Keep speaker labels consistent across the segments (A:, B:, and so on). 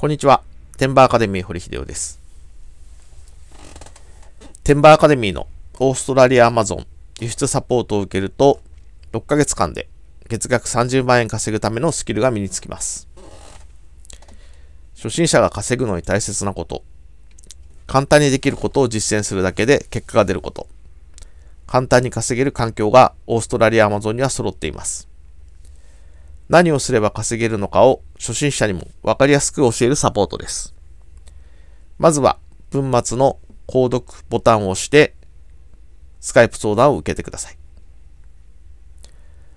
A: こんにちは。テンバーアカデミー堀秀夫です。テンバーアカデミーのオーストラリアアマゾン輸出サポートを受けると、6ヶ月間で月額30万円稼ぐためのスキルが身につきます。初心者が稼ぐのに大切なこと。簡単にできることを実践するだけで結果が出ること。簡単に稼げる環境がオーストラリアアマゾンには揃っています。何をすれば稼げるのかを初心者にもわかりやすく教えるサポートです。まずは、文末の購読ボタンを押して、スカイプ相談を受けてください。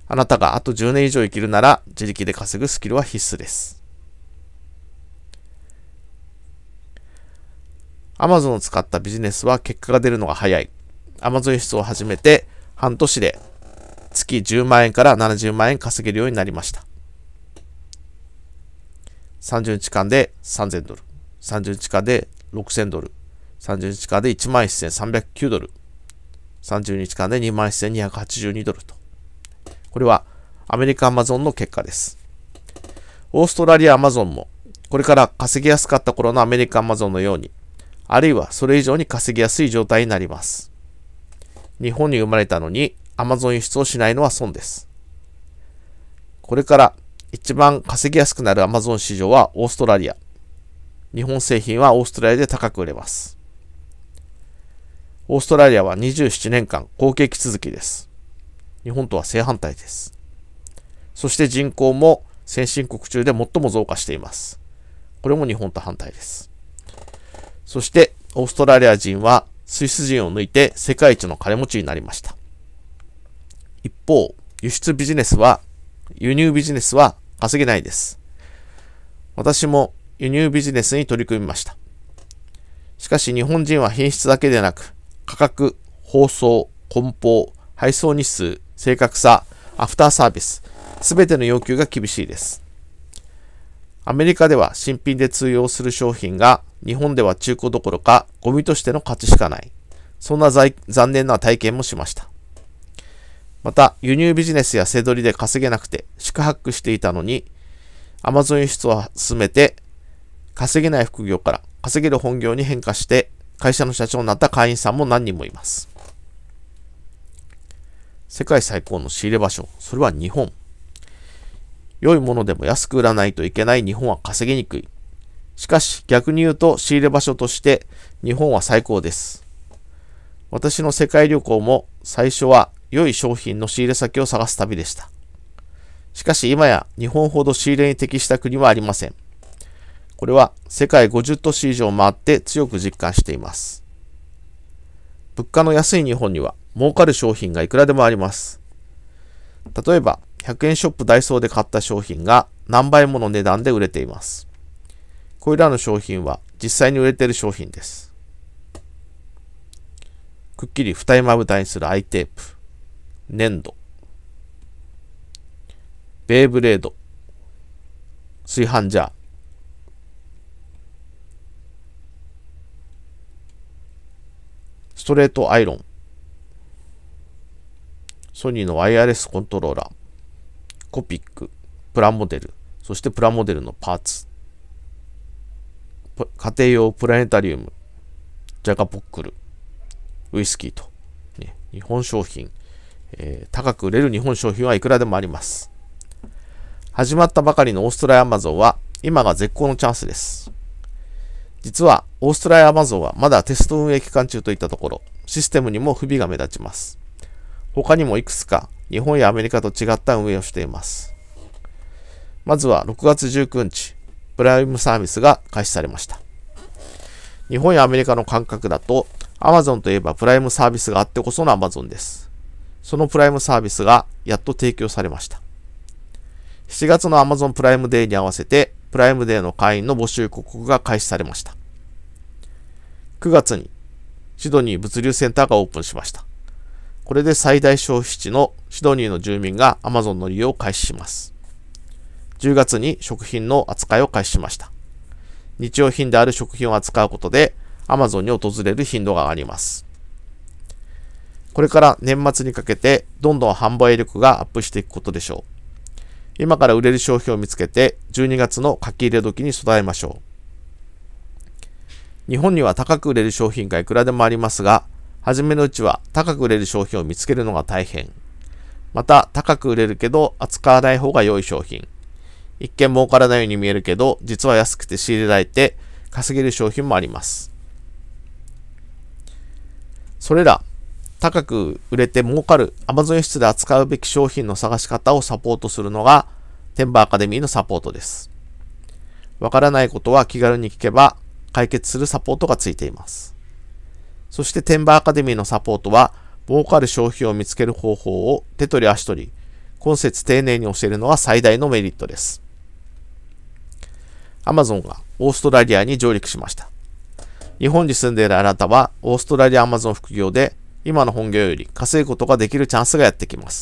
A: あなたがあと10年以上生きるなら、自力で稼ぐスキルは必須です。Amazon を使ったビジネスは結果が出るのが早い。Amazon 輸出を始めて半年で月10万円から70万円稼げるようになりました。30日間で3000ドル、30日間で6000ドル、30日間で11,309ドル、30日間で21,282ドルと。これはアメリカアマゾンの結果です。オーストラリアアマゾンも、これから稼ぎやすかった頃のアメリカアマゾンのように、あるいはそれ以上に稼ぎやすい状態になります。日本に生まれたのにアマゾン輸出をしないのは損です。これから一番稼ぎやすくなるアマゾン市場はオーストラリア。日本製品はオーストラリアで高く売れます。オーストラリアは27年間好景気続きです。日本とは正反対です。そして人口も先進国中で最も増加しています。これも日本と反対です。そしてオーストラリア人はスイス人を抜いて世界一の金持ちになりました。一方、輸出ビジネスは、輸入ビジネスは稼げないです。私も輸入ビジネスに取り組みました。しかし日本人は品質だけでなく、価格、包装、梱包、配送日数、正確さ、アフターサービス、すべての要求が厳しいです。アメリカでは新品で通用する商品が日本では中古どころかゴミとしての価値しかない。そんな残念な体験もしました。また、輸入ビジネスや背取りで稼げなくて宿泊していたのに、アマゾン輸出を進めて、稼げない副業から稼げる本業に変化して、会社の社長になった会員さんも何人もいます。世界最高の仕入れ場所、それは日本。良いものでも安く売らないといけない日本は稼ぎにくい。しかし逆に言うと仕入れ場所として日本は最高です。私の世界旅行も最初は良い商品の仕入れ先を探す旅でした。しかし今や日本ほど仕入れに適した国はありません。これは世界50都市以上回って強く実感しています。物価の安い日本には儲かる商品がいくらでもあります。例えば、100円ショップダイソーで買った商品が何倍もの値段で売れています。これらの商品は実際に売れている商品です。くっきり二重まぶたにするアイテープ。粘土、ベイブレード、炊飯ジャー、ストレートアイロン、ソニーのワイヤレスコントローラー、コピック、プラモデル、そしてプラモデルのパーツ、家庭用プラネタリウム、ジャガポックル、ウイスキーと、ね、日本商品えー、高く売れる日本商品はいくらでもあります。始まったばかりのオーストラリアアマゾンは今が絶好のチャンスです。実はオーストラリアアマゾンはまだテスト運営期間中といったところ、システムにも不備が目立ちます。他にもいくつか日本やアメリカと違った運営をしています。まずは6月19日、プライムサービスが開始されました。日本やアメリカの感覚だと、Amazon といえばプライムサービスがあってこその Amazon です。そのプライムサービスがやっと提供されました。7月の Amazon プライムデーに合わせて、プライムデーの会員の募集広告が開始されました。9月にシドニー物流センターがオープンしました。これで最大消費地のシドニーの住民が Amazon の利用を開始します。10月に食品の扱いを開始しました。日用品である食品を扱うことで Amazon に訪れる頻度が上がります。これから年末にかけてどんどん販売力がアップしていくことでしょう。今から売れる商品を見つけて12月の書き入れ時に備えましょう。日本には高く売れる商品がいくらでもありますが、初めのうちは高く売れる商品を見つけるのが大変。また高く売れるけど扱わない方が良い商品。一見儲からないように見えるけど、実は安くて仕入れられて稼げる商品もあります。それら高く売れて儲かる Amazon 輸出で扱うべき商品の探し方をサポートするのが、テンバアカデミーのサポートです。わからないことは気軽に聞けば解決するサポートがついています。そしてテンバアカデミーのサポートは、儲かる消費を見つける方法を手取り足取り、今節丁寧に教えるのは最大のメリットです。Amazon がオーストラリアに上陸しました。日本に住んでいるあなたは、オーストラリアアマゾン副業で今の本業より稼ぐことができるチャンスがやってきます。